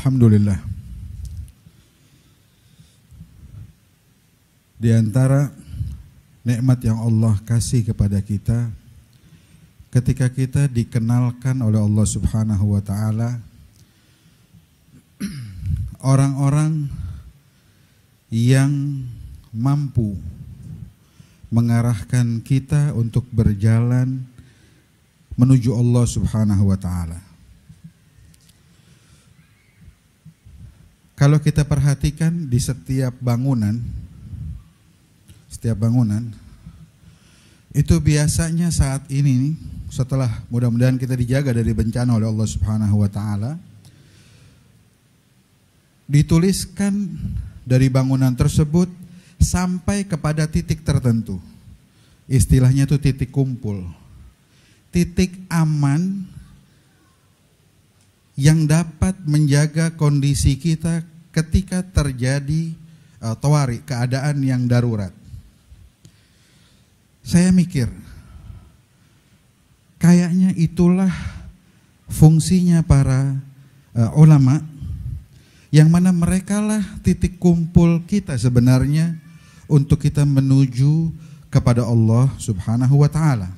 Alhamdulillah. Di antara nikmat yang Allah kasih kepada kita ketika kita dikenalkan oleh Allah Subhanahu wa taala orang-orang yang mampu mengarahkan kita untuk berjalan menuju Allah Subhanahu wa taala. Kalau kita perhatikan di setiap bangunan, setiap bangunan itu biasanya saat ini setelah mudah-mudahan kita dijaga dari bencana oleh Allah Subhanahu wa taala dituliskan dari bangunan tersebut sampai kepada titik tertentu. Istilahnya itu titik kumpul. Titik aman yang dapat menjaga kondisi kita ketika terjadi uh, eh, tawari, keadaan yang darurat. Saya mikir, kayaknya itulah fungsinya para uh, ulama yang mana merekalah titik kumpul kita sebenarnya untuk kita menuju kepada Allah Subhanahu wa taala.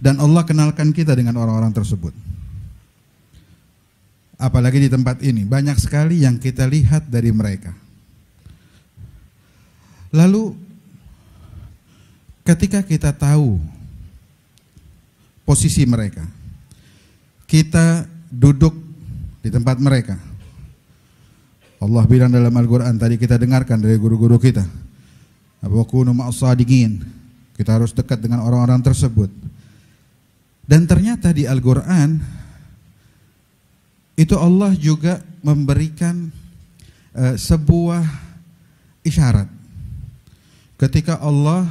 Dan Allah kenalkan kita dengan orang-orang tersebut apalagi di tempat ini. Banyak sekali yang kita lihat dari mereka. Lalu ketika kita tahu posisi mereka, kita duduk di tempat mereka. Allah bilang dalam Al-Quran tadi kita dengarkan dari guru-guru kita. Kita harus dekat dengan orang-orang tersebut. Dan ternyata di Al-Quran itu Allah juga memberikan uh, sebuah isyarat. Ketika Allah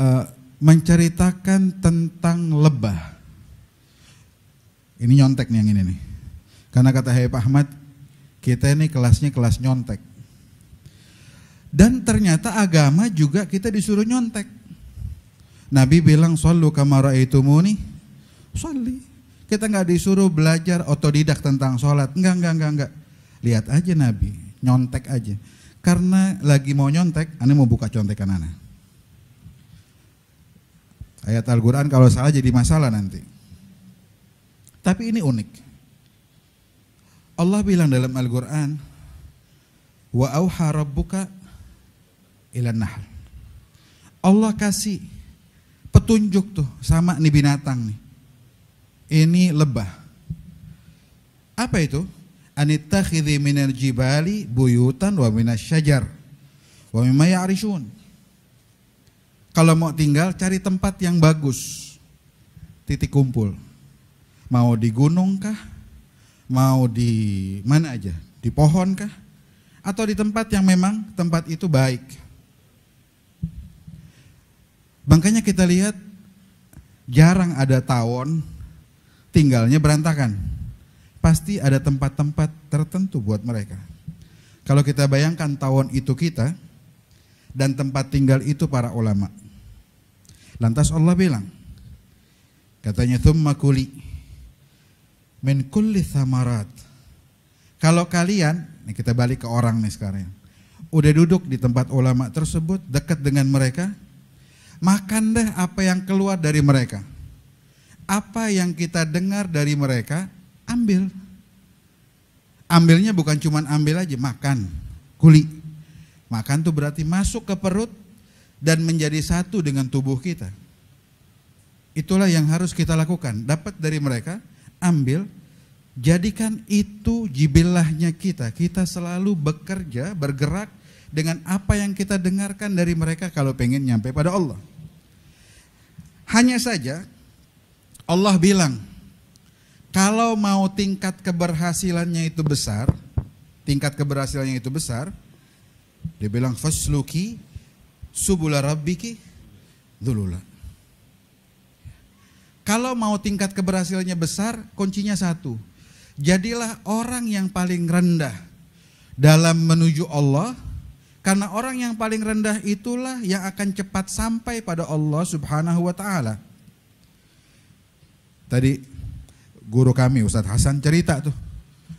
uh, menceritakan tentang lebah. Ini nyontek nih yang ini nih. Karena kata Habib Ahmad, kita ini kelasnya kelas nyontek. Dan ternyata agama juga kita disuruh nyontek. Nabi bilang, Sallu kamara itu muni, Sallih. Kita nggak disuruh belajar otodidak tentang sholat. Enggak, enggak, enggak, enggak. Lihat aja Nabi, nyontek aja. Karena lagi mau nyontek, anda mau buka contekan aneh. Ayat Al-Quran kalau salah jadi masalah nanti. Tapi ini unik. Allah bilang dalam Al-Quran, wa auha rabbuka ilan nahl. Allah kasih petunjuk tuh sama nih binatang nih ini lebah. Apa itu? Anittakhidhi minal Bali, buyutan wa syajar wa mimma ya'rishun. Kalau mau tinggal cari tempat yang bagus. Titik kumpul. Mau di gunung kah? Mau di mana aja? Di pohon kah? Atau di tempat yang memang tempat itu baik. Makanya kita lihat jarang ada tawon tinggalnya berantakan. Pasti ada tempat-tempat tertentu buat mereka. Kalau kita bayangkan tawon itu kita dan tempat tinggal itu para ulama. Lantas Allah bilang, katanya thumma kuli min kulli thamarat. Kalau kalian, nih kita balik ke orang nih sekarang. Udah duduk di tempat ulama tersebut, dekat dengan mereka, makan deh apa yang keluar dari mereka apa yang kita dengar dari mereka, ambil. Ambilnya bukan cuma ambil aja, makan, kuli. Makan tuh berarti masuk ke perut dan menjadi satu dengan tubuh kita. Itulah yang harus kita lakukan. Dapat dari mereka, ambil, jadikan itu jibilahnya kita. Kita selalu bekerja, bergerak dengan apa yang kita dengarkan dari mereka kalau pengen nyampe pada Allah. Hanya saja Allah bilang, kalau mau tingkat keberhasilannya itu besar, tingkat keberhasilannya itu besar, dia bilang fasluki subula rabbiki dulula. Kalau mau tingkat keberhasilannya besar, kuncinya satu. Jadilah orang yang paling rendah dalam menuju Allah karena orang yang paling rendah itulah yang akan cepat sampai pada Allah Subhanahu wa taala. Tadi guru kami Ustadz Hasan cerita tuh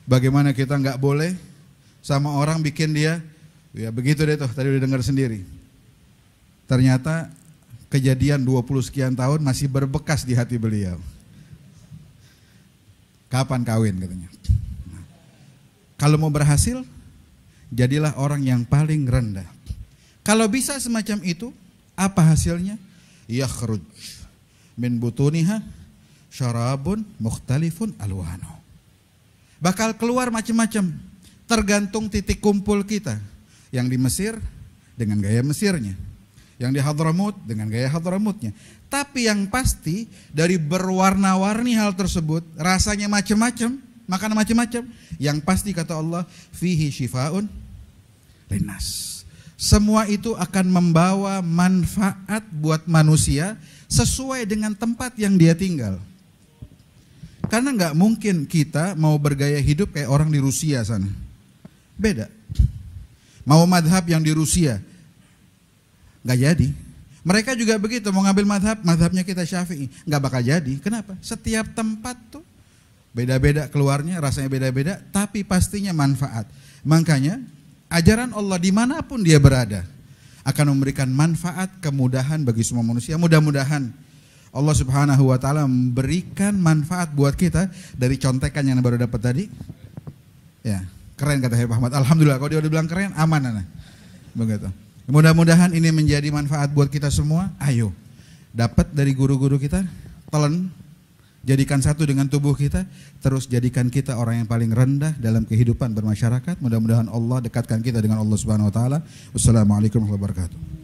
bagaimana kita nggak boleh sama orang bikin dia ya begitu deh tuh tadi udah dengar sendiri. Ternyata kejadian 20 sekian tahun masih berbekas di hati beliau. Kapan kawin katanya. kalau mau berhasil jadilah orang yang paling rendah. Kalau bisa semacam itu, apa hasilnya? Yakhruj min butuniha syarabun mukhtalifun alwanu. Bakal keluar macam-macam, tergantung titik kumpul kita. Yang di Mesir dengan gaya Mesirnya, yang di Hadramut dengan gaya Hadramutnya. Tapi yang pasti dari berwarna-warni hal tersebut, rasanya macam-macam, makanan macam-macam. Yang pasti kata Allah, fihi syifaun linas. Semua itu akan membawa manfaat buat manusia sesuai dengan tempat yang dia tinggal. Karena nggak mungkin kita mau bergaya hidup kayak orang di Rusia sana. Beda. Mau madhab yang di Rusia. Nggak jadi. Mereka juga begitu mau ngambil madhab, madhabnya kita syafi'i. Nggak bakal jadi. Kenapa? Setiap tempat tuh beda-beda keluarnya, rasanya beda-beda, tapi pastinya manfaat. Makanya ajaran Allah dimanapun dia berada akan memberikan manfaat kemudahan bagi semua manusia. Mudah-mudahan Allah Subhanahu wa taala memberikan manfaat buat kita dari contekan yang baru dapat tadi. Ya, keren kata Habib Ahmad. Alhamdulillah kalau dia udah bilang keren aman anak. Begitu. Mudah-mudahan ini menjadi manfaat buat kita semua. Ayo dapat dari guru-guru kita, telan jadikan satu dengan tubuh kita, terus jadikan kita orang yang paling rendah dalam kehidupan bermasyarakat. Mudah-mudahan Allah dekatkan kita dengan Allah Subhanahu wa taala. Wassalamualaikum warahmatullahi wabarakatuh.